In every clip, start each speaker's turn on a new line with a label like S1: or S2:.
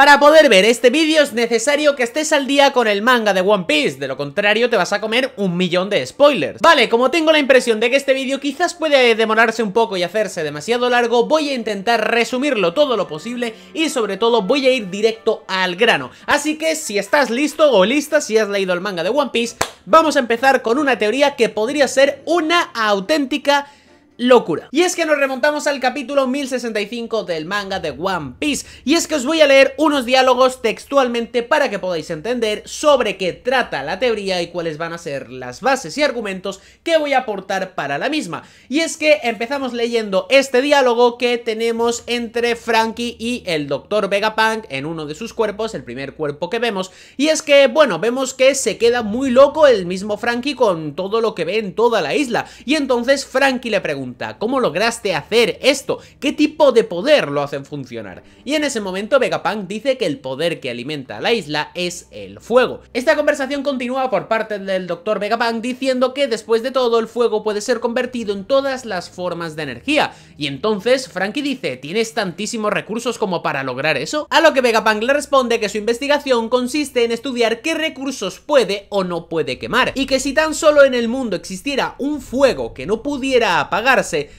S1: Para poder ver este vídeo es necesario que estés al día con el manga de One Piece, de lo contrario te vas a comer un millón de spoilers. Vale, como tengo la impresión de que este vídeo quizás puede demorarse un poco y hacerse demasiado largo, voy a intentar resumirlo todo lo posible y sobre todo voy a ir directo al grano. Así que si estás listo o lista, si has leído el manga de One Piece, vamos a empezar con una teoría que podría ser una auténtica locura. Y es que nos remontamos al capítulo 1065 del manga de One Piece, y es que os voy a leer unos diálogos textualmente para que podáis entender sobre qué trata la teoría y cuáles van a ser las bases y argumentos que voy a aportar para la misma. Y es que empezamos leyendo este diálogo que tenemos entre Frankie y el Dr. Vegapunk en uno de sus cuerpos, el primer cuerpo que vemos, y es que, bueno, vemos que se queda muy loco el mismo Frankie con todo lo que ve en toda la isla, y entonces Frankie le pregunta ¿cómo lograste hacer esto? ¿Qué tipo de poder lo hacen funcionar? Y en ese momento Vegapunk dice que el poder que alimenta la isla es el fuego. Esta conversación continúa por parte del Dr. Vegapunk diciendo que después de todo el fuego puede ser convertido en todas las formas de energía. Y entonces Frankie dice, ¿tienes tantísimos recursos como para lograr eso? A lo que Vegapunk le responde que su investigación consiste en estudiar qué recursos puede o no puede quemar. Y que si tan solo en el mundo existiera un fuego que no pudiera apagar,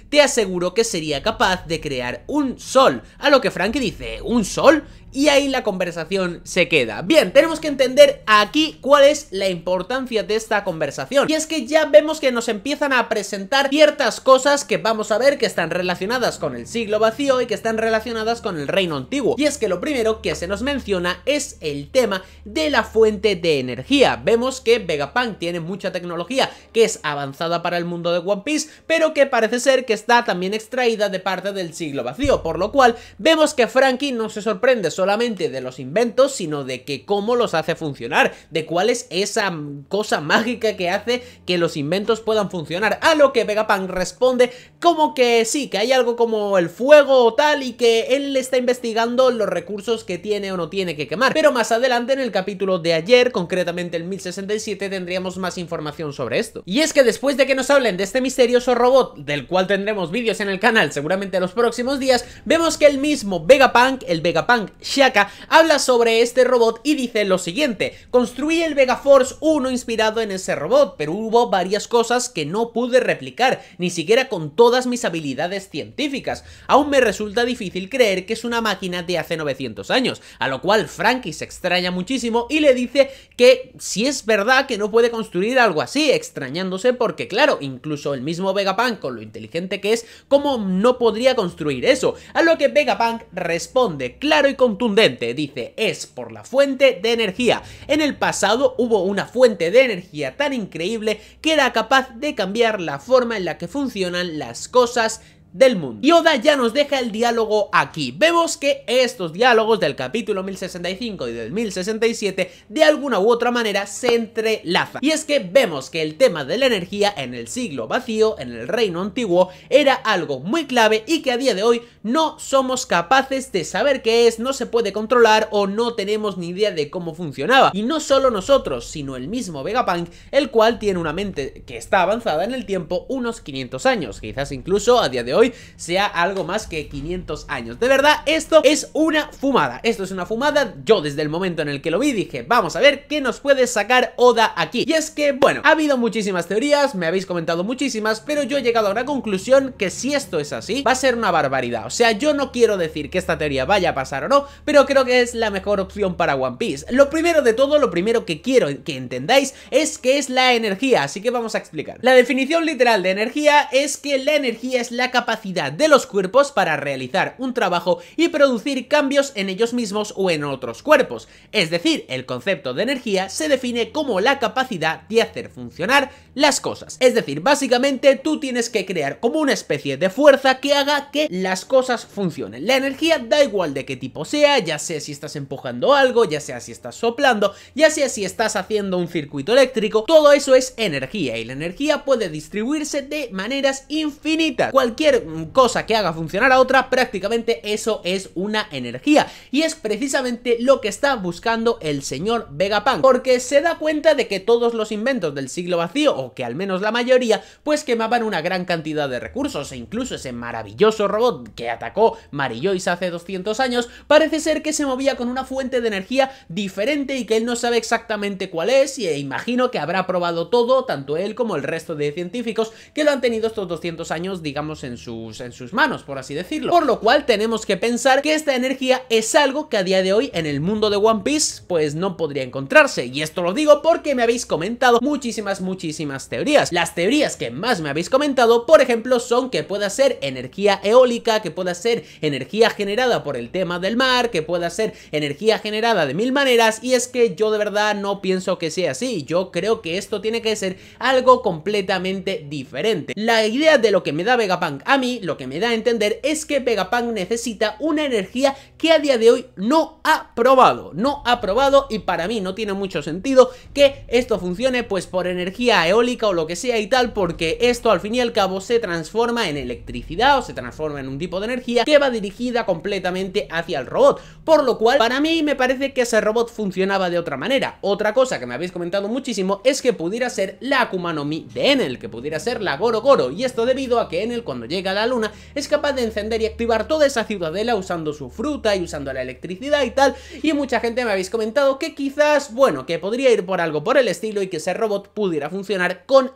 S1: te aseguro que sería capaz de crear un sol. A lo que Frankie dice, ¿un sol? y ahí la conversación se queda. Bien, tenemos que entender aquí cuál es la importancia de esta conversación. Y es que ya vemos que nos empiezan a presentar ciertas cosas que vamos a ver que están relacionadas con el siglo vacío y que están relacionadas con el reino antiguo. Y es que lo primero que se nos menciona es el tema de la fuente de energía. Vemos que Vegapunk tiene mucha tecnología que es avanzada para el mundo de One Piece, pero que parece ser que está también extraída de parte del siglo vacío, por lo cual vemos que Frankie no se sorprende solamente de los inventos, sino de que cómo los hace funcionar, de cuál es esa cosa mágica que hace que los inventos puedan funcionar. A lo que Vegapunk responde como que sí, que hay algo como el fuego o tal y que él está investigando los recursos que tiene o no tiene que quemar. Pero más adelante en el capítulo de ayer, concretamente el 1067, tendríamos más información sobre esto. Y es que después de que nos hablen de este misterioso robot, del cual tendremos vídeos en el canal seguramente los próximos días, vemos que el mismo Vegapunk, el Vegapunk Shaka habla sobre este robot y dice lo siguiente, construí el Vega Force 1 inspirado en ese robot, pero hubo varias cosas que no pude replicar, ni siquiera con todas mis habilidades científicas. Aún me resulta difícil creer que es una máquina de hace 900 años, a lo cual Frankie se extraña muchísimo y le dice que si es verdad que no puede construir algo así, extrañándose porque claro, incluso el mismo Vegapunk con lo inteligente que es, ¿cómo no podría construir eso? A lo que Vegapunk responde claro y con contundente, dice, es por la fuente de energía. En el pasado hubo una fuente de energía tan increíble que era capaz de cambiar la forma en la que funcionan las cosas del mundo. Y Oda ya nos deja el diálogo aquí. Vemos que estos diálogos del capítulo 1065 y del 1067 de alguna u otra manera se entrelazan. Y es que vemos que el tema de la energía en el siglo vacío, en el reino antiguo, era algo muy clave y que a día de hoy no somos capaces de saber qué es, no se puede controlar o no tenemos ni idea de cómo funcionaba. Y no solo nosotros, sino el mismo Vegapunk, el cual tiene una mente que está avanzada en el tiempo unos 500 años, quizás incluso a día de hoy sea algo más que 500 años. De verdad, esto es una fumada. Esto es una fumada. Yo desde el momento en el que lo vi dije, vamos a ver qué nos puede sacar Oda aquí. Y es que, bueno, ha habido muchísimas teorías, me habéis comentado muchísimas, pero yo he llegado a una conclusión que si esto es así, va a ser una barbaridad. O sea, yo no quiero decir que esta teoría vaya a pasar o no, pero creo que es la mejor opción para One Piece. Lo primero de todo, lo primero que quiero que entendáis es que es la energía, así que vamos a explicar. La definición literal de energía es que la energía es la capacidad capacidad de los cuerpos para realizar un trabajo y producir cambios en ellos mismos o en otros cuerpos. Es decir, el concepto de energía se define como la capacidad de hacer funcionar las cosas. Es decir, básicamente tú tienes que crear como una especie de fuerza que haga que las cosas funcionen. La energía da igual de qué tipo sea, ya sea si estás empujando algo, ya sea si estás soplando, ya sea si estás haciendo un circuito eléctrico, todo eso es energía y la energía puede distribuirse de maneras infinitas. Cualquier cosa que haga funcionar a otra, prácticamente eso es una energía. Y es precisamente lo que está buscando el señor Vegapunk, porque se da cuenta de que todos los inventos del siglo vacío, o que al menos la mayoría, pues quemaban una gran cantidad de recursos, e incluso ese maravilloso robot que atacó Marillois hace 200 años, parece ser que se movía con una fuente de energía diferente y que él no sabe exactamente cuál es, y imagino que habrá probado todo, tanto él como el resto de científicos que lo han tenido estos 200 años, digamos, en su en sus manos, por así decirlo. Por lo cual tenemos que pensar que esta energía es algo que a día de hoy en el mundo de One Piece pues no podría encontrarse. Y esto lo digo porque me habéis comentado muchísimas, muchísimas teorías. Las teorías que más me habéis comentado, por ejemplo, son que pueda ser energía eólica, que pueda ser energía generada por el tema del mar, que pueda ser energía generada de mil maneras. Y es que yo de verdad no pienso que sea así. Yo creo que esto tiene que ser algo completamente diferente. La idea de lo que me da Vegapunk a mí lo que me da a entender es que Vegapunk necesita una energía que a día de hoy no ha probado, no ha probado y para mí no tiene mucho sentido que esto funcione pues por energía eólica o lo que sea y tal porque esto al fin y al cabo se transforma en electricidad o se transforma en un tipo de energía que va dirigida completamente hacia el robot, por lo cual para mí me parece que ese robot funcionaba de otra manera. Otra cosa que me habéis comentado muchísimo es que pudiera ser la Akuma Mi de Enel, que pudiera ser la Goro Goro y esto debido a que Enel cuando llega la luna, es capaz de encender y activar toda esa ciudadela usando su fruta y usando la electricidad y tal, y mucha gente me habéis comentado que quizás, bueno, que podría ir por algo por el estilo y que ese robot pudiera funcionar con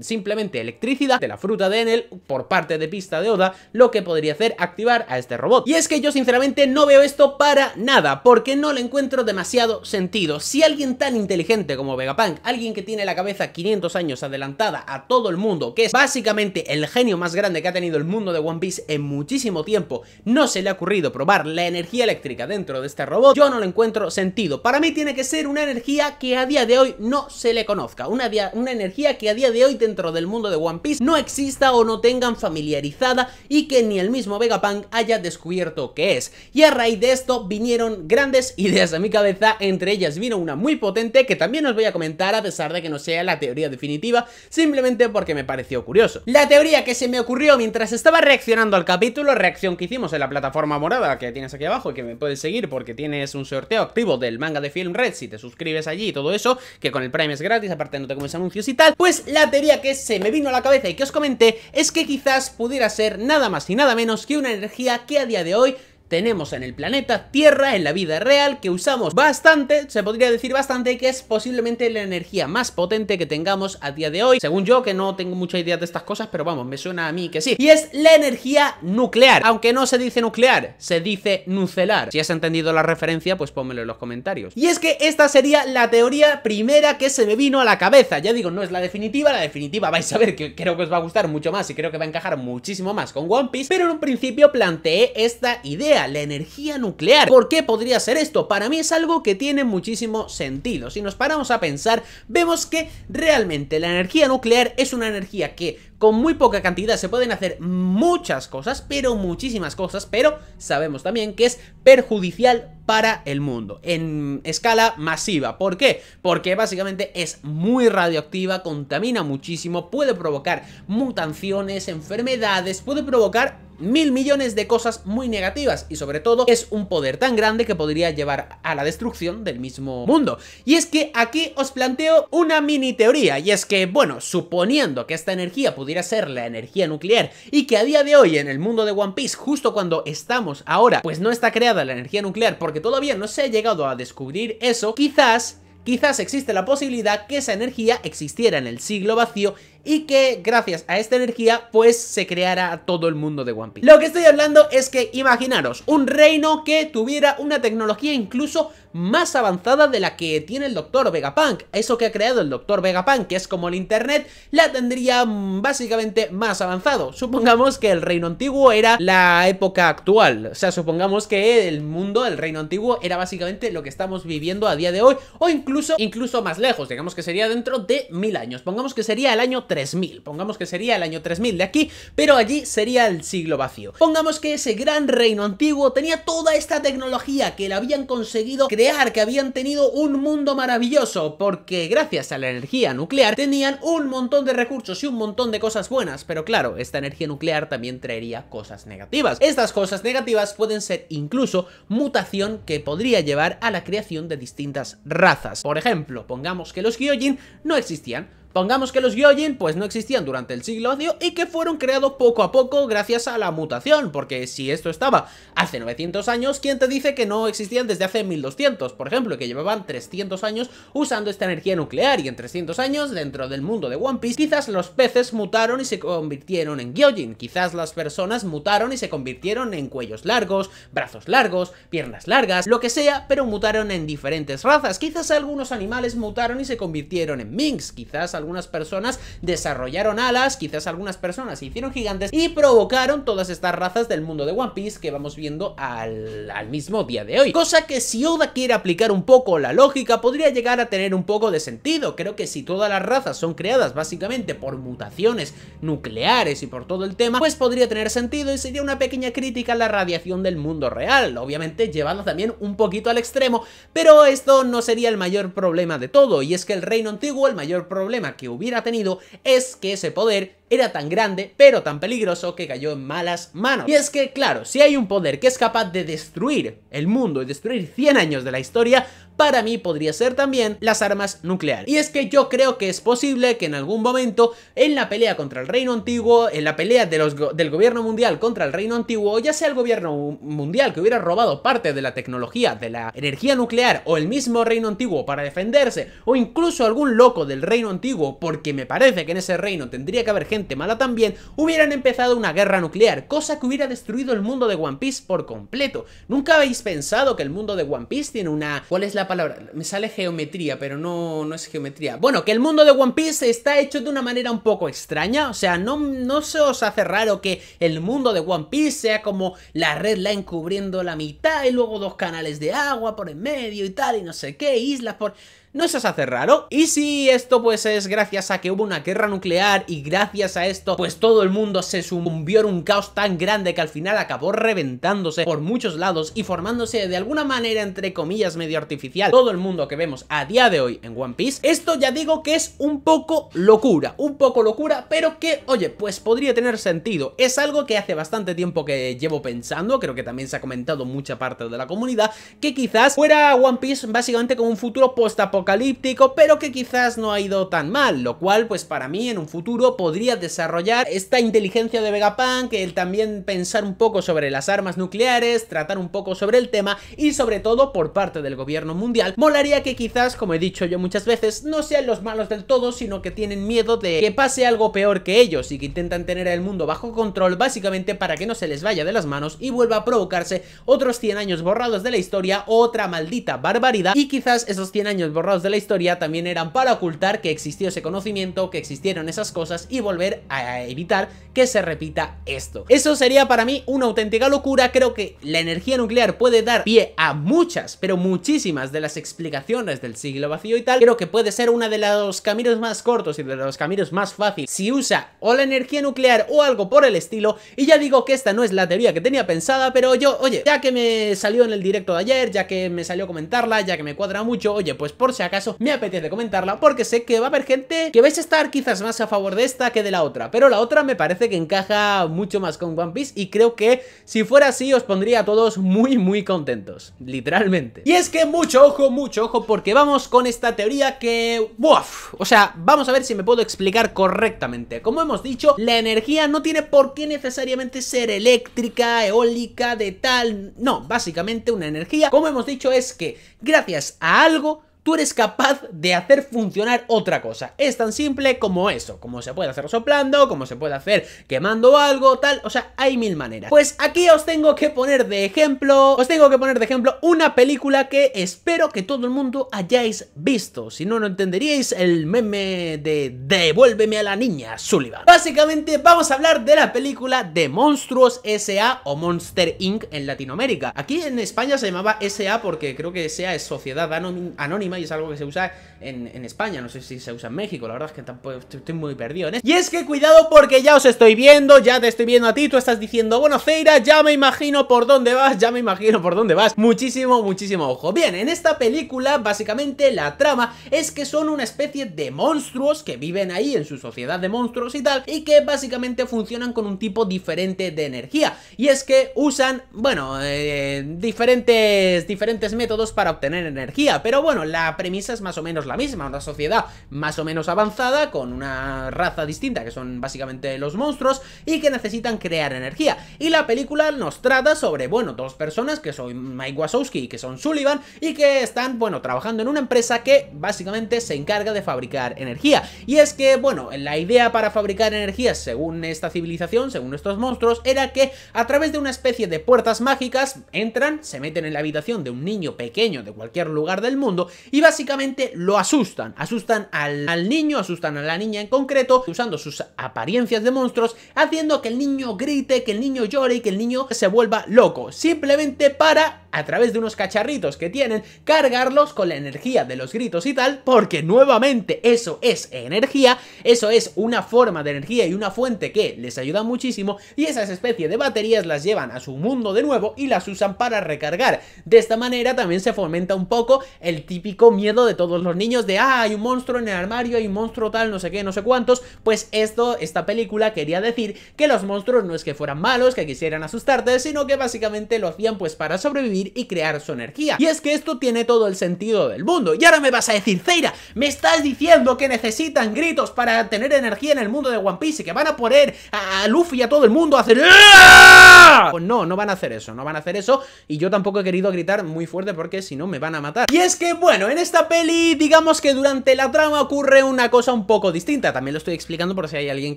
S1: simplemente electricidad de la fruta de Enel por parte de pista de Oda, lo que podría hacer activar a este robot. Y es que yo sinceramente no veo esto para nada, porque no le encuentro demasiado sentido. Si alguien tan inteligente como Vegapunk, alguien que tiene la cabeza 500 años adelantada a todo el mundo, que es básicamente el genio más grande que tenido el mundo de One Piece en muchísimo tiempo no se le ha ocurrido probar la energía eléctrica dentro de este robot, yo no le encuentro sentido. Para mí tiene que ser una energía que a día de hoy no se le conozca, una, una energía que a día de hoy dentro del mundo de One Piece no exista o no tengan familiarizada y que ni el mismo Vegapunk haya descubierto que es. Y a raíz de esto vinieron grandes ideas a mi cabeza, entre ellas vino una muy potente que también os voy a comentar a pesar de que no sea la teoría definitiva, simplemente porque me pareció curioso. La teoría que se me ocurrió mientras estaba reaccionando al capítulo, reacción que hicimos en la plataforma morada que tienes aquí abajo y que me puedes seguir porque tienes un sorteo activo del manga de Film Red si te suscribes allí y todo eso, que con el Prime es gratis, aparte no te comes anuncios y tal, pues la teoría que se me vino a la cabeza y que os comenté es que quizás pudiera ser nada más y nada menos que una energía que a día de hoy tenemos en el planeta Tierra, en la vida real, que usamos bastante, se podría decir bastante, que es posiblemente la energía más potente que tengamos a día de hoy, según yo, que no tengo mucha idea de estas cosas, pero vamos, me suena a mí que sí, y es la energía nuclear, aunque no se dice nuclear, se dice nucelar. Si has entendido la referencia, pues pónmelo en los comentarios. Y es que esta sería la teoría primera que se me vino a la cabeza, ya digo, no es la definitiva, la definitiva vais a ver que creo que os va a gustar mucho más y creo que va a encajar muchísimo más con One Piece, pero en un principio planteé esta idea la energía nuclear. ¿Por qué podría ser esto? Para mí es algo que tiene muchísimo sentido. Si nos paramos a pensar, vemos que realmente la energía nuclear es una energía que con muy poca cantidad se pueden hacer muchas cosas, pero muchísimas cosas, pero sabemos también que es perjudicial para el mundo en escala masiva. ¿Por qué? Porque básicamente es muy radioactiva, contamina muchísimo, puede provocar mutaciones, enfermedades, puede provocar mil millones de cosas muy negativas y sobre todo es un poder tan grande que podría llevar a la destrucción del mismo mundo. Y es que aquí os planteo una mini teoría y es que, bueno, suponiendo que esta energía pudiera ser la energía nuclear y que a día de hoy en el mundo de One Piece, justo cuando estamos ahora, pues no está creada la energía nuclear porque todavía no se ha llegado a descubrir eso, quizás quizás existe la posibilidad que esa energía existiera en el siglo vacío y que gracias a esta energía pues se creara todo el mundo de One Piece. Lo que estoy hablando es que imaginaros un reino que tuviera una tecnología incluso más avanzada de la que tiene el Doctor Vegapunk. Eso que ha creado el Doctor Vegapunk, que es como el Internet, la tendría básicamente más avanzado. Supongamos que el reino antiguo era la época actual. O sea, supongamos que el mundo, el reino antiguo, era básicamente lo que estamos viviendo a día de hoy o incluso, incluso más lejos. Digamos que sería dentro de mil años. Pongamos que sería el año 3000. Pongamos que sería el año 3000 de aquí, pero allí sería el siglo vacío. Pongamos que ese gran reino antiguo tenía toda esta tecnología que la habían conseguido crear, que habían tenido un mundo maravilloso, porque gracias a la energía nuclear tenían un montón de recursos y un montón de cosas buenas, pero claro, esta energía nuclear también traería cosas negativas. Estas cosas negativas pueden ser incluso mutación que podría llevar a la creación de distintas razas. Por ejemplo, pongamos que los Gyojin no existían, Pongamos que los Gyojin pues no existían durante el siglo XII y que fueron creados poco a poco gracias a la mutación, porque si esto estaba hace 900 años, ¿quién te dice que no existían desde hace 1200, por ejemplo, que llevaban 300 años usando esta energía nuclear y en 300 años, dentro del mundo de One Piece, quizás los peces mutaron y se convirtieron en Gyojin, quizás las personas mutaron y se convirtieron en cuellos largos, brazos largos, piernas largas, lo que sea, pero mutaron en diferentes razas, quizás algunos animales mutaron y se convirtieron en minks, quizás algunas personas desarrollaron alas, quizás algunas personas se hicieron gigantes y provocaron todas estas razas del mundo de One Piece que vamos viendo al, mismo día de hoy. Cosa que si Oda quiere aplicar un poco la lógica podría llegar a tener un poco de sentido. Creo que si todas las razas son creadas básicamente por mutaciones nucleares y por todo el tema, pues podría tener sentido y sería una pequeña crítica a la radiación del mundo real, obviamente llevada también un poquito al extremo, pero esto no sería el mayor problema de todo, y es que el reino antiguo, el mayor problema que hubiera tenido es que ese poder era tan grande pero tan peligroso que cayó en malas manos. Y es que, claro, si hay un poder que es capaz de destruir el mundo y destruir 100 años de la historia, para mí podría ser también las armas nucleares. Y es que yo creo que es posible que en algún momento, en la pelea contra el Reino Antiguo, en la pelea de los del gobierno mundial contra el Reino Antiguo, ya sea el gobierno mundial que hubiera robado parte de la tecnología de la energía nuclear o el mismo Reino Antiguo para defenderse, o incluso algún loco del Reino Antiguo, porque me parece que en ese reino tendría que haber gente mala también, hubieran empezado una guerra nuclear, cosa que hubiera destruido el mundo de One Piece por completo. ¿Nunca habéis pensado que el mundo de One Piece tiene una... ¿Cuál es la palabra. Me sale geometría, pero no, no es geometría. Bueno, que el mundo de One Piece está hecho de una manera un poco extraña. O sea, no, no se os hace raro que el mundo de One Piece sea como la red line cubriendo la mitad y luego dos canales de agua por en medio y tal y no sé qué, islas por... ¿No se os hace raro? Y si esto pues es gracias a que hubo una guerra nuclear y gracias a esto pues todo el mundo se sumbió en un caos tan grande que al final acabó reventándose por muchos lados y formándose de alguna manera entre comillas medio artificial todo el mundo que vemos a día de hoy en One Piece, esto ya digo que es un poco locura, un poco locura, pero que, oye, pues podría tener sentido. Es algo que hace bastante tiempo que llevo pensando, creo que también se ha comentado mucha parte de la comunidad, que quizás fuera One Piece básicamente como un futuro post -apocalíptico apocalíptico, pero que quizás no ha ido tan mal, lo cual pues para mí en un futuro podría desarrollar esta inteligencia de Vegapunk, el también pensar un poco sobre las armas nucleares, tratar un poco sobre el tema y sobre todo por parte del gobierno mundial, molaría que quizás, como he dicho yo muchas veces, no sean los malos del todo, sino que tienen miedo de que pase algo peor que ellos y que intentan tener el mundo bajo control básicamente para que no se les vaya de las manos y vuelva a provocarse otros 100 años borrados de la historia, otra maldita barbaridad y quizás esos 100 años borrados de la historia también eran para ocultar que existió ese conocimiento, que existieron esas cosas y volver a evitar que se repita esto. Eso sería para mí una auténtica locura, creo que la energía nuclear puede dar pie a muchas, pero muchísimas de las explicaciones del siglo vacío y tal, creo que puede ser una de los caminos más cortos y de los caminos más fáciles si usa o la energía nuclear o algo por el estilo, y ya digo que esta no es la teoría que tenía pensada, pero yo, oye, ya que me salió en el directo de ayer, ya que me salió comentarla, ya que me cuadra mucho, oye, pues por si acaso me apetece comentarla porque sé que va a haber gente que vais a estar quizás más a favor de esta que de la otra, pero la otra me parece que encaja mucho más con One Piece y creo que si fuera así os pondría a todos muy muy contentos, literalmente. Y es que mucho ojo, mucho ojo porque vamos con esta teoría que... ¡Buaf! O sea, vamos a ver si me puedo explicar correctamente. Como hemos dicho, la energía no tiene por qué necesariamente ser eléctrica, eólica, de tal... No, básicamente una energía, como hemos dicho, es que gracias a algo tú eres capaz de hacer funcionar otra cosa. Es tan simple como eso, como se puede hacer soplando, como se puede hacer quemando algo, tal, o sea, hay mil maneras. Pues aquí os tengo que poner de ejemplo, os tengo que poner de ejemplo una película que espero que todo el mundo hayáis visto, si no, no entenderíais el meme de devuélveme a la niña, Sullivan. Básicamente vamos a hablar de la película de Monstruos S.A. o Monster Inc. en Latinoamérica. Aquí en España se llamaba S.A. porque creo que S.A. es Sociedad Anónima y es algo que se usa en, España, no sé si se usa en México, la verdad es que estoy, muy perdido Y es que cuidado porque ya os estoy viendo, ya te estoy viendo a ti, tú estás diciendo, bueno Zeira, ya me imagino por dónde vas, ya me imagino por dónde vas, muchísimo, muchísimo ojo. Bien, en esta película básicamente la trama es que son una especie de monstruos que viven ahí en su sociedad de monstruos y tal, y que básicamente funcionan con un tipo diferente de energía, y es que usan, bueno, eh, diferentes, diferentes métodos para obtener energía, pero bueno, la la premisa es más o menos la misma, una sociedad más o menos avanzada, con una raza distinta, que son básicamente los monstruos, y que necesitan crear energía. Y la película nos trata sobre, bueno, dos personas, que son Mike Wazowski y que son Sullivan, y que están, bueno, trabajando en una empresa que básicamente se encarga de fabricar energía. Y es que, bueno, la idea para fabricar energía, según esta civilización, según estos monstruos, era que a través de una especie de puertas mágicas, entran, se meten en la habitación de un niño pequeño de cualquier lugar del mundo y básicamente lo asustan. Asustan al, niño, asustan a la niña en concreto, usando sus apariencias de monstruos, haciendo que el niño grite, que el niño llore y que el niño se vuelva loco, simplemente para a través de unos cacharritos que tienen, cargarlos con la energía de los gritos y tal, porque nuevamente eso es energía, eso es una forma de energía y una fuente que les ayuda muchísimo y esas especies de baterías las llevan a su mundo de nuevo y las usan para recargar. De esta manera también se fomenta un poco el típico miedo de todos los niños de, ah, hay un monstruo en el armario, hay un monstruo tal, no sé qué, no sé cuántos, pues esto, esta película quería decir que los monstruos no es que fueran malos, que quisieran asustarte, sino que básicamente lo hacían pues para sobrevivir y crear su energía. Y es que esto tiene todo el sentido del mundo. Y ahora me vas a decir, Zeira, me estás diciendo que necesitan gritos para tener energía en el mundo de One Piece y que van a poner a Luffy y a todo el mundo a hacer... ¡Ah! Pues no, no van a hacer eso, no van a hacer eso Y yo tampoco he querido gritar muy fuerte porque si no me van a matar Y es que, bueno, en esta peli digamos que durante la trama ocurre una cosa un poco distinta También lo estoy explicando por si hay alguien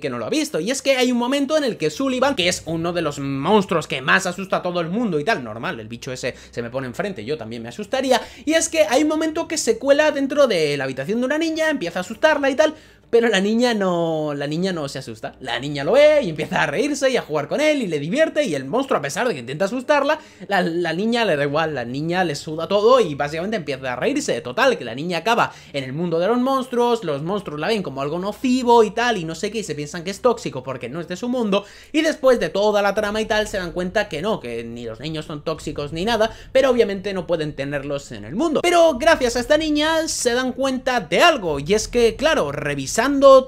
S1: que no lo ha visto Y es que hay un momento en el que Sullivan, que es uno de los monstruos que más asusta a todo el mundo y tal Normal, el bicho ese se me pone enfrente, yo también me asustaría Y es que hay un momento que se cuela dentro de la habitación de una niña, empieza a asustarla y tal pero la niña no, la niña no se asusta. La niña lo ve y empieza a reírse y a jugar con él y le divierte y el monstruo a pesar de que intenta asustarla, la, la niña le da igual, la niña le suda todo y básicamente empieza a reírse. Total, que la niña acaba en el mundo de los monstruos, los monstruos la ven como algo nocivo y tal y no sé qué y se piensan que es tóxico porque no es de su mundo y después de toda la trama y tal se dan cuenta que no, que ni los niños son tóxicos ni nada, pero obviamente no pueden tenerlos en el mundo. Pero gracias a esta niña se dan cuenta de algo y es que, claro, revisar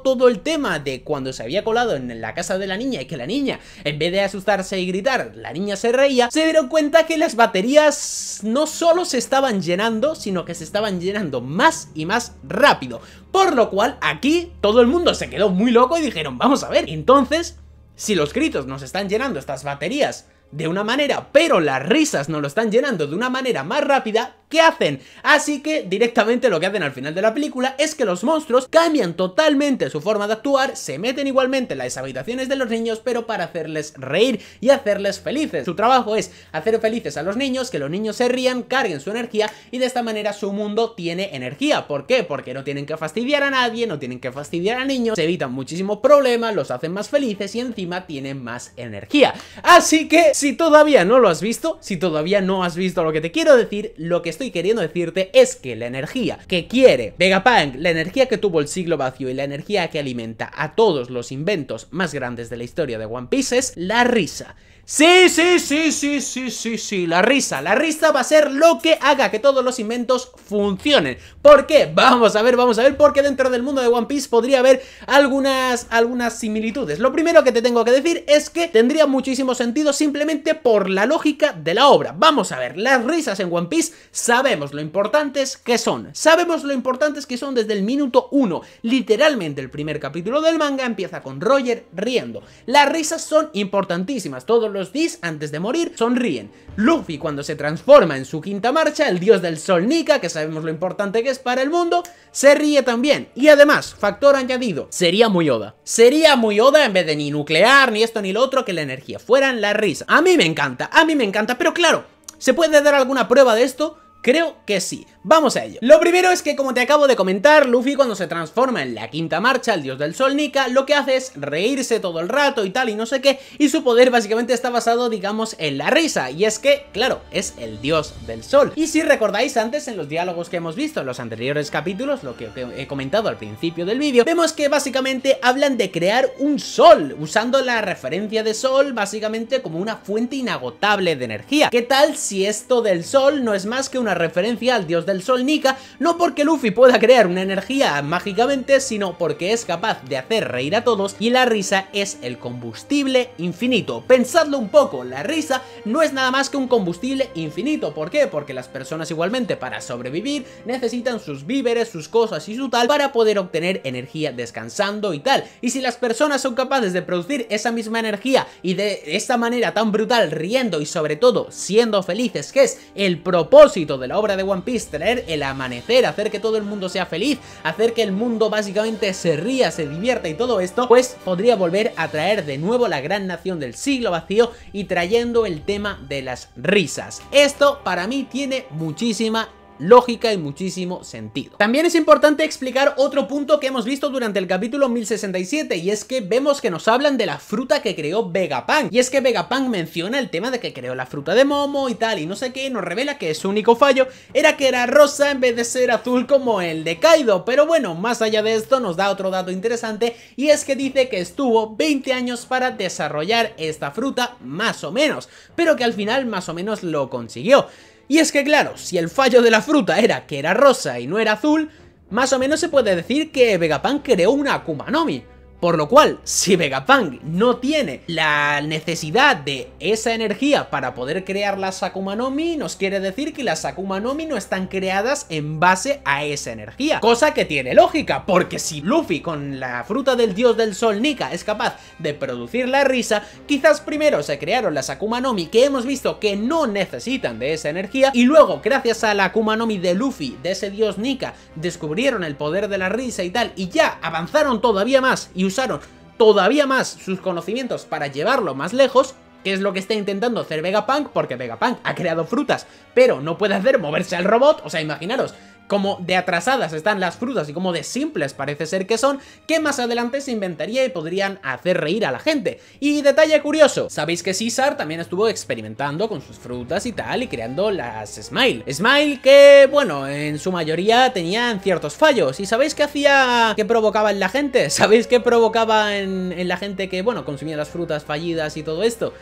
S1: todo el tema de cuando se había colado en la casa de la niña y que la niña, en vez de asustarse y gritar, la niña se reía, se dieron cuenta que las baterías no solo se estaban llenando, sino que se estaban llenando más y más rápido. Por lo cual, aquí todo el mundo se quedó muy loco y dijeron, vamos a ver, entonces, si los gritos nos están llenando estas baterías de una manera, pero las risas no lo están llenando de una manera más rápida, ¿qué hacen? Así que directamente lo que hacen al final de la película es que los monstruos cambian totalmente su forma de actuar, se meten igualmente en las habitaciones de los niños, pero para hacerles reír y hacerles felices. Su trabajo es hacer felices a los niños, que los niños se rían, carguen su energía y de esta manera su mundo tiene energía. ¿Por qué? Porque no tienen que fastidiar a nadie, no tienen que fastidiar a niños, se evitan muchísimos problemas, los hacen más felices y encima tienen más energía. Así que si todavía no lo has visto, si todavía no has visto lo que te quiero decir, lo que estoy queriendo decirte es que la energía que quiere Vegapunk, la energía que tuvo el siglo vacío y la energía que alimenta a todos los inventos más grandes de la historia de One Piece es la risa. Sí, sí, sí, sí, sí, sí, sí, la risa, la risa va a ser lo que haga que todos los inventos funcionen. ¿Por qué? Vamos a ver, vamos a ver, porque dentro del mundo de One Piece podría haber algunas, algunas similitudes. Lo primero que te tengo que decir es que tendría muchísimo sentido simplemente por la lógica de la obra. Vamos a ver, las risas en One Piece sabemos lo importantes que son. Sabemos lo importantes que son desde el minuto 1. Literalmente el primer capítulo del manga empieza con Roger riendo. Las risas son importantísimas, todos los antes de morir sonríen. Luffy cuando se transforma en su quinta marcha, el dios del sol Nika, que sabemos lo importante que es para el mundo, se ríe también. Y además, factor añadido, sería muy Oda. Sería muy Oda en vez de ni nuclear, ni esto ni lo otro, que la energía fueran la risa. A mí me encanta, a mí me encanta, pero claro, ¿se puede dar alguna prueba de esto? Creo que sí, vamos a ello. Lo primero es que como te acabo de comentar, Luffy cuando se transforma en la quinta marcha, el dios del sol Nika, lo que hace es reírse todo el rato y tal y no sé qué, y su poder básicamente está basado digamos en la risa, y es que, claro, es el dios del sol. Y si recordáis antes en los diálogos que hemos visto en los anteriores capítulos, lo que he comentado al principio del vídeo, vemos que básicamente hablan de crear un sol, usando la referencia de sol básicamente como una fuente inagotable de energía. ¿Qué tal si esto del sol no es más que un referencia al dios del sol Nika, no porque Luffy pueda crear una energía mágicamente, sino porque es capaz de hacer reír a todos y la risa es el combustible infinito. Pensadlo un poco, la risa no es nada más que un combustible infinito. ¿Por qué? Porque las personas igualmente para sobrevivir necesitan sus víveres, sus cosas y su tal para poder obtener energía descansando y tal. Y si las personas son capaces de producir esa misma energía y de esta manera tan brutal riendo y sobre todo siendo felices, que es el propósito de la obra de One Piece, traer el amanecer, hacer que todo el mundo sea feliz, hacer que el mundo básicamente se ría, se divierta y todo esto, pues podría volver a traer de nuevo la gran nación del siglo vacío y trayendo el tema de las risas. Esto para mí tiene muchísima lógica y muchísimo sentido. También es importante explicar otro punto que hemos visto durante el capítulo 1067 y es que vemos que nos hablan de la fruta que creó Vegapunk y es que Vegapunk menciona el tema de que creó la fruta de Momo y tal y no sé qué nos revela que su único fallo era que era rosa en vez de ser azul como el de Kaido pero bueno más allá de esto nos da otro dato interesante y es que dice que estuvo 20 años para desarrollar esta fruta más o menos pero que al final más o menos lo consiguió y es que claro, si el fallo de la fruta era que era rosa y no era azul, más o menos se puede decir que Vegapunk creó una Akuma Mi... Por lo cual, si Vegapunk no tiene la necesidad de esa energía para poder crear las Akuma nos quiere decir que las Akuma no no están creadas en base a esa energía. Cosa que tiene lógica, porque si Luffy con la fruta del dios del sol Nika es capaz de producir la risa, quizás primero se crearon las Akuma no que hemos visto que no necesitan de esa energía y luego gracias a la Akuma de Luffy, de ese dios Nika, descubrieron el poder de la risa y tal y ya avanzaron todavía más y usaron todavía más sus conocimientos para llevarlo más lejos, que es lo que está intentando hacer Vegapunk, porque Vegapunk ha creado frutas, pero no puede hacer moverse al robot, o sea, imaginaros, como de atrasadas están las frutas y como de simples parece ser que son, que más adelante se inventaría y podrían hacer reír a la gente. Y detalle curioso, sabéis que César también estuvo experimentando con sus frutas y tal y creando las Smile. Smile que, bueno, en su mayoría tenían ciertos fallos. ¿Y sabéis qué hacía que provocaba en la gente? ¿Sabéis qué provocaba en, en la gente que, bueno, consumía las frutas fallidas y todo esto?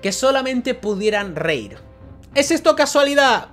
S1: Que solamente pudieran reír. ¿Es esto casualidad?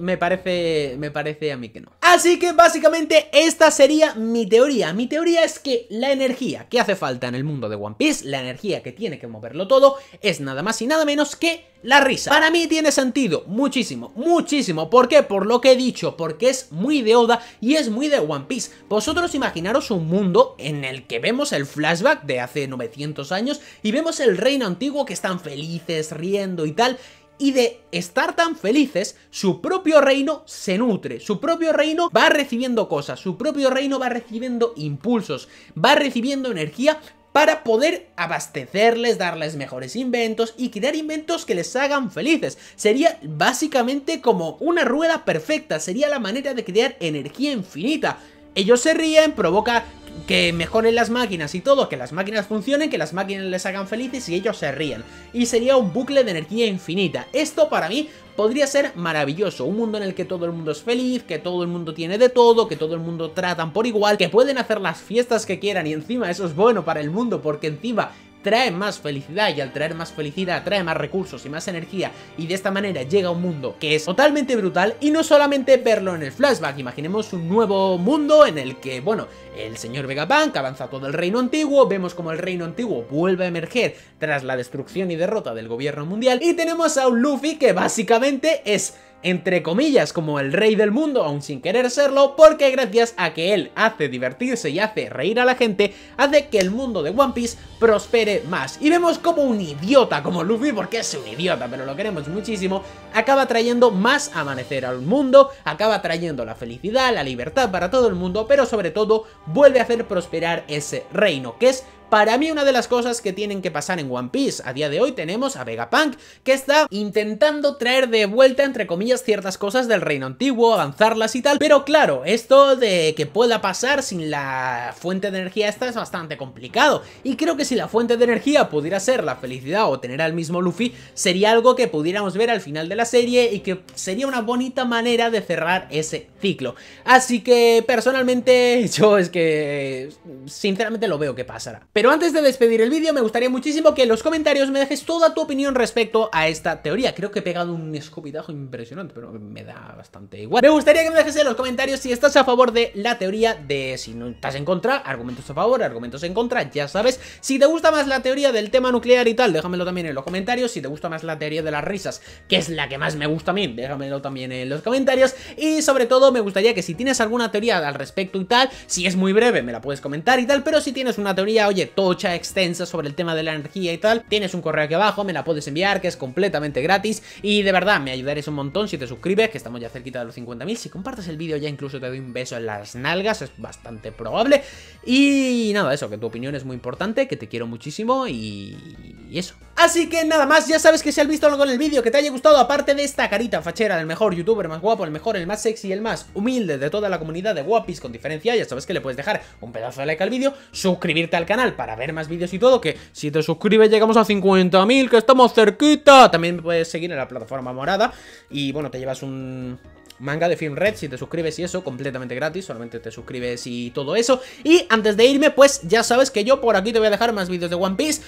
S1: me parece, me parece a mí que no. Así que básicamente esta sería mi teoría. Mi teoría es que la energía que hace falta en el mundo de One Piece, la energía que tiene que moverlo todo, es nada más y nada menos que la risa. Para mí tiene sentido muchísimo, muchísimo. ¿Por qué? Por lo que he dicho, porque es muy de Oda y es muy de One Piece. Vosotros imaginaros un mundo en el que vemos el flashback de hace 900 años y vemos el reino antiguo que están felices, riendo y tal y de estar tan felices, su propio reino se nutre, su propio reino va recibiendo cosas, su propio reino va recibiendo impulsos, va recibiendo energía para poder abastecerles, darles mejores inventos y crear inventos que les hagan felices. Sería básicamente como una rueda perfecta, sería la manera de crear energía infinita. Ellos se ríen, provoca que mejoren las máquinas y todo, que las máquinas funcionen, que las máquinas les hagan felices y ellos se rían. Y sería un bucle de energía infinita. Esto para mí podría ser maravilloso, un mundo en el que todo el mundo es feliz, que todo el mundo tiene de todo, que todo el mundo tratan por igual, que pueden hacer las fiestas que quieran y encima eso es bueno para el mundo porque encima trae más felicidad y al traer más felicidad trae más recursos y más energía y de esta manera llega a un mundo que es totalmente brutal y no solamente verlo en el flashback, imaginemos un nuevo mundo en el que, bueno, el señor Vegapunk avanza todo el reino antiguo, vemos como el reino antiguo vuelve a emerger tras la destrucción y derrota del gobierno mundial y tenemos a un Luffy que básicamente es entre comillas, como el rey del mundo, aún sin querer serlo, porque gracias a que él hace divertirse y hace reír a la gente, hace que el mundo de One Piece prospere más. Y vemos como un idiota como Luffy, porque es un idiota, pero lo queremos muchísimo, acaba trayendo más amanecer al mundo, acaba trayendo la felicidad, la libertad para todo el mundo, pero sobre todo vuelve a hacer prosperar ese reino, que es para mí una de las cosas que tienen que pasar en One Piece, a día de hoy tenemos a Vegapunk, que está intentando traer de vuelta, entre comillas, ciertas cosas del reino antiguo, avanzarlas y tal, pero claro, esto de que pueda pasar sin la fuente de energía esta es bastante complicado, y creo que si la fuente de energía pudiera ser la felicidad o tener al mismo Luffy, sería algo que pudiéramos ver al final de la serie y que sería una bonita manera de cerrar ese ciclo. Así que personalmente yo es que sinceramente lo veo que pasará. Pero antes de despedir el vídeo me gustaría muchísimo que en los comentarios me dejes toda tu opinión respecto a esta teoría. Creo que he pegado un escopitajo impresionante, pero me da bastante igual. Me gustaría que me dejes en los comentarios si estás a favor de la teoría de si no estás en contra, argumentos a favor, argumentos en contra, ya sabes. Si te gusta más la teoría del tema nuclear y tal, déjamelo también en los comentarios. Si te gusta más la teoría de las risas, que es la que más me gusta a mí, déjamelo también en los comentarios. Y sobre todo me gustaría que si tienes alguna teoría al respecto y tal, si es muy breve me la puedes comentar y tal, pero si tienes una teoría, oye, tocha, extensa sobre el tema de la energía y tal. Tienes un correo aquí abajo, me la puedes enviar, que es completamente gratis. Y de verdad, me ayudaréis un montón si te suscribes, que estamos ya cerquita de los 50.000. Si compartes el vídeo ya incluso te doy un beso en las nalgas, es bastante probable. Y nada, eso, que tu opinión es muy importante, que te quiero muchísimo y eso. Así que nada más, ya sabes que si has visto algo en el vídeo que te haya gustado, aparte de esta carita fachera del mejor youtuber más guapo, el mejor, el más sexy, el más humilde de toda la comunidad de guapis con diferencia, ya sabes que le puedes dejar un pedazo de like al vídeo, suscribirte al canal para ver más vídeos y todo, que si te suscribes llegamos a 50.000, que estamos cerquita. También puedes seguir en la plataforma morada y bueno, te llevas un manga de Film Red, si te suscribes y eso, completamente gratis, solamente te suscribes y todo eso. Y antes de irme, pues ya sabes que yo por aquí te voy a dejar más vídeos de One Piece,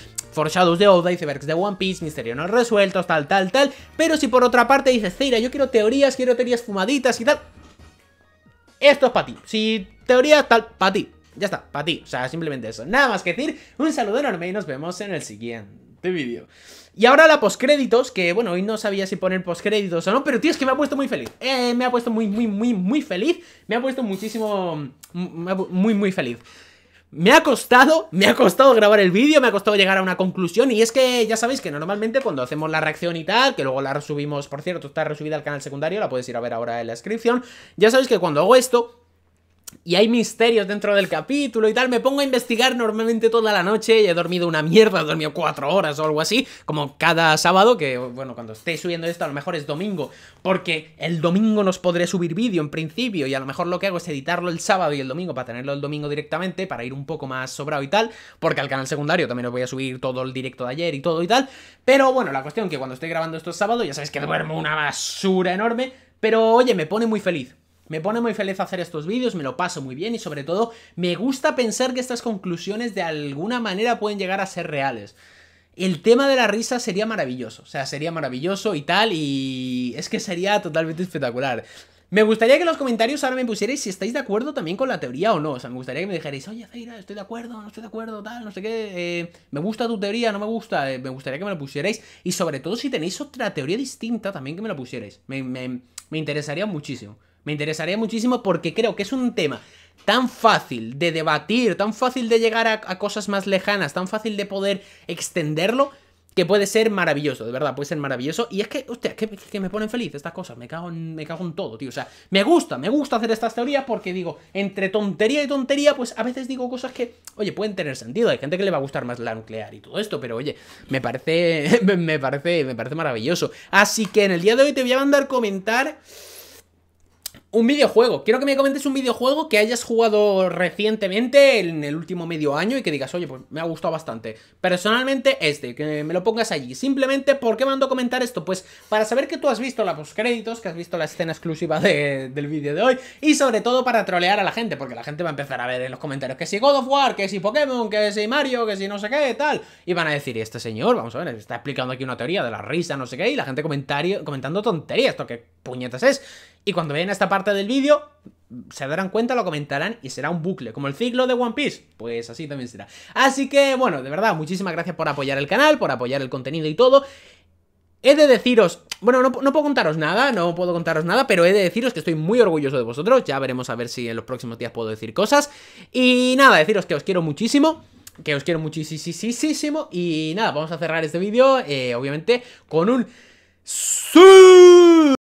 S1: Shadows de Oda, Icebergs de One Piece, Misterio no resueltos, tal, tal, tal. Pero si por otra parte dices, Zeira, yo quiero teorías, quiero teorías fumaditas y tal, esto es para ti. Si teorías, tal, para ti. Ya está, para ti. O sea, simplemente eso. Nada más que decir, un saludo enorme y nos vemos en el siguiente vídeo. Y ahora la postcréditos, que bueno, hoy no sabía si poner postcréditos o no, pero tío, es que me ha puesto muy feliz. Eh, me ha puesto muy, muy, muy, muy feliz. Me ha puesto muchísimo... Mm, muy, muy feliz. Me ha costado, me ha costado grabar el vídeo, me ha costado llegar a una conclusión y es que ya sabéis que normalmente cuando hacemos la reacción y tal, que luego la resubimos, por cierto, está resubida al canal secundario, la puedes ir a ver ahora en la descripción, ya sabéis que cuando hago esto, y hay misterios dentro del capítulo y tal. Me pongo a investigar normalmente toda la noche y he dormido una mierda, he dormido cuatro horas o algo así, como cada sábado, que bueno, cuando esté subiendo esto a lo mejor es domingo, porque el domingo nos podré subir vídeo en principio y a lo mejor lo que hago es editarlo el sábado y el domingo para tenerlo el domingo directamente, para ir un poco más sobrado y tal, porque al canal secundario también os voy a subir todo el directo de ayer y todo y tal. Pero bueno, la cuestión que cuando estoy grabando esto es sábado, ya sabéis que duermo una basura enorme, pero oye, me pone muy feliz me pone muy feliz hacer estos vídeos, me lo paso muy bien y sobre todo me gusta pensar que estas conclusiones de alguna manera pueden llegar a ser reales. El tema de la risa sería maravilloso, o sea, sería maravilloso y tal, y es que sería totalmente espectacular. Me gustaría que en los comentarios ahora me pusierais si estáis de acuerdo también con la teoría o no. O sea, me gustaría que me dijerais, oye, Zeira, estoy de acuerdo, no estoy de acuerdo, tal, no sé qué. Eh, me gusta tu teoría, no me gusta. Eh, me gustaría que me lo pusierais. Y sobre todo, si tenéis otra teoría distinta, también que me la pusierais. me interesaría muchísimo. Me interesaría muchísimo porque creo que es un tema tan fácil de debatir, tan fácil de llegar a, cosas más lejanas, tan fácil de poder extenderlo, que puede ser maravilloso, de verdad, puede ser maravilloso. Y es que, hostia, que, me ponen feliz estas cosas, me cago, en, me cago en todo, tío. O sea, me gusta, me gusta hacer estas teorías porque digo, entre tontería y tontería, pues a veces digo cosas que, oye, pueden tener sentido. Hay gente que le va a gustar más la nuclear y todo esto, pero oye, me parece, me parece, me parece maravilloso. Así que en el día de hoy te voy a mandar comentar... Un videojuego. Quiero que me comentes un videojuego que hayas jugado recientemente, en el último medio año, y que digas, oye, pues me ha gustado bastante. Personalmente, este, que me lo pongas allí. Simplemente, ¿por qué mando a comentar esto? Pues para saber que tú has visto la créditos que has visto la escena exclusiva del vídeo de hoy, y sobre todo para trolear a la gente, porque la gente va a empezar a ver en los comentarios que si God of War, que si Pokémon, que si Mario, que si no sé qué, tal. Y van a decir, y este señor, vamos a ver, está explicando aquí una teoría de la risa, no sé qué, y la gente comentario, comentando tonterías, esto que puñetas es. Y cuando vean esta parte del vídeo, se darán cuenta, lo comentarán y será un bucle, como el ciclo de One Piece, pues así también será. Así que, bueno, de verdad, muchísimas gracias por apoyar el canal, por apoyar el contenido y todo. He de deciros, bueno, no, puedo contaros nada, no puedo contaros nada, pero he de deciros que estoy muy orgulloso de vosotros, ya veremos a ver si en los próximos días puedo decir cosas. Y nada, deciros que os quiero muchísimo, que os quiero muchísimo, y nada, vamos a cerrar este vídeo, eh, obviamente, con un...